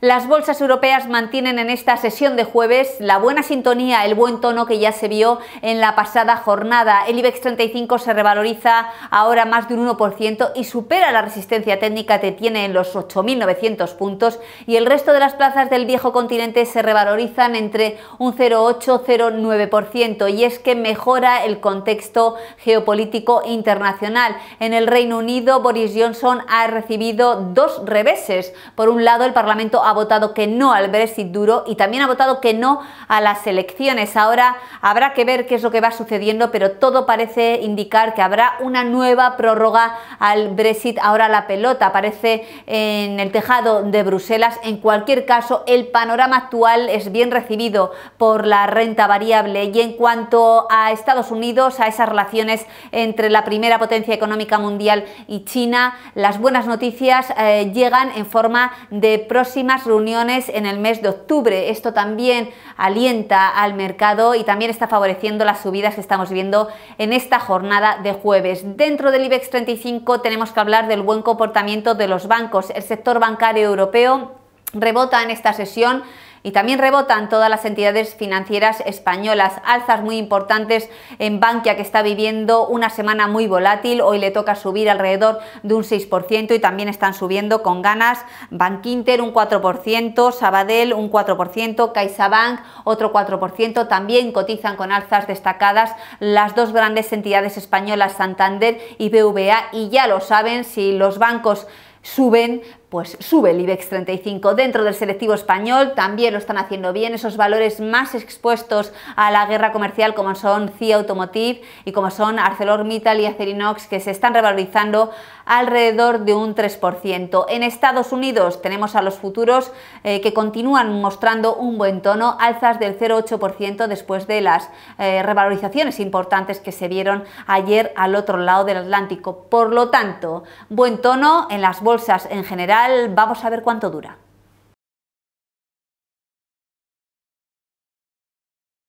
Las bolsas europeas mantienen en esta sesión de jueves la buena sintonía, el buen tono que ya se vio en la pasada jornada. El IBEX 35 se revaloriza ahora más de un 1% y supera la resistencia técnica que tiene en los 8.900 puntos y el resto de las plazas del viejo continente se revalorizan entre un 0,8-0,9% y es que mejora el contexto geopolítico internacional. En el Reino Unido, Boris Johnson ha recibido dos reveses. Por un lado, el Parlamento ha votado que no al Brexit duro y también ha votado que no a las elecciones. Ahora habrá que ver qué es lo que va sucediendo, pero todo parece indicar que habrá una nueva prórroga al Brexit. Ahora la pelota aparece en el tejado de Bruselas. En cualquier caso, el panorama actual es bien recibido por la renta variable y en cuanto a Estados Unidos, a esas relaciones entre la primera potencia económica mundial y China, las buenas noticias eh, llegan en forma de próximas reuniones en el mes de octubre. Esto también alienta al mercado y también está favoreciendo las subidas que estamos viendo en esta jornada de jueves. Dentro del IBEX 35 tenemos que hablar del buen comportamiento de los bancos. El sector bancario europeo rebota en esta sesión y también rebotan todas las entidades financieras españolas. Alzas muy importantes en Bankia que está viviendo una semana muy volátil, hoy le toca subir alrededor de un 6% y también están subiendo con ganas Bankinter un 4%, Sabadell un 4%, CaixaBank otro 4%, también cotizan con alzas destacadas las dos grandes entidades españolas Santander y BVA y ya lo saben si los bancos suben, pues sube el IBEX 35. Dentro del selectivo español también lo están haciendo bien esos valores más expuestos a la guerra comercial como son CIA Automotive y como son ArcelorMittal y Acerinox que se están revalorizando alrededor de un 3%. En Estados Unidos tenemos a los futuros eh, que continúan mostrando un buen tono, alzas del 0,8% después de las eh, revalorizaciones importantes que se vieron ayer al otro lado del Atlántico. Por lo tanto, buen tono en las bolsas en general vamos a ver cuánto dura.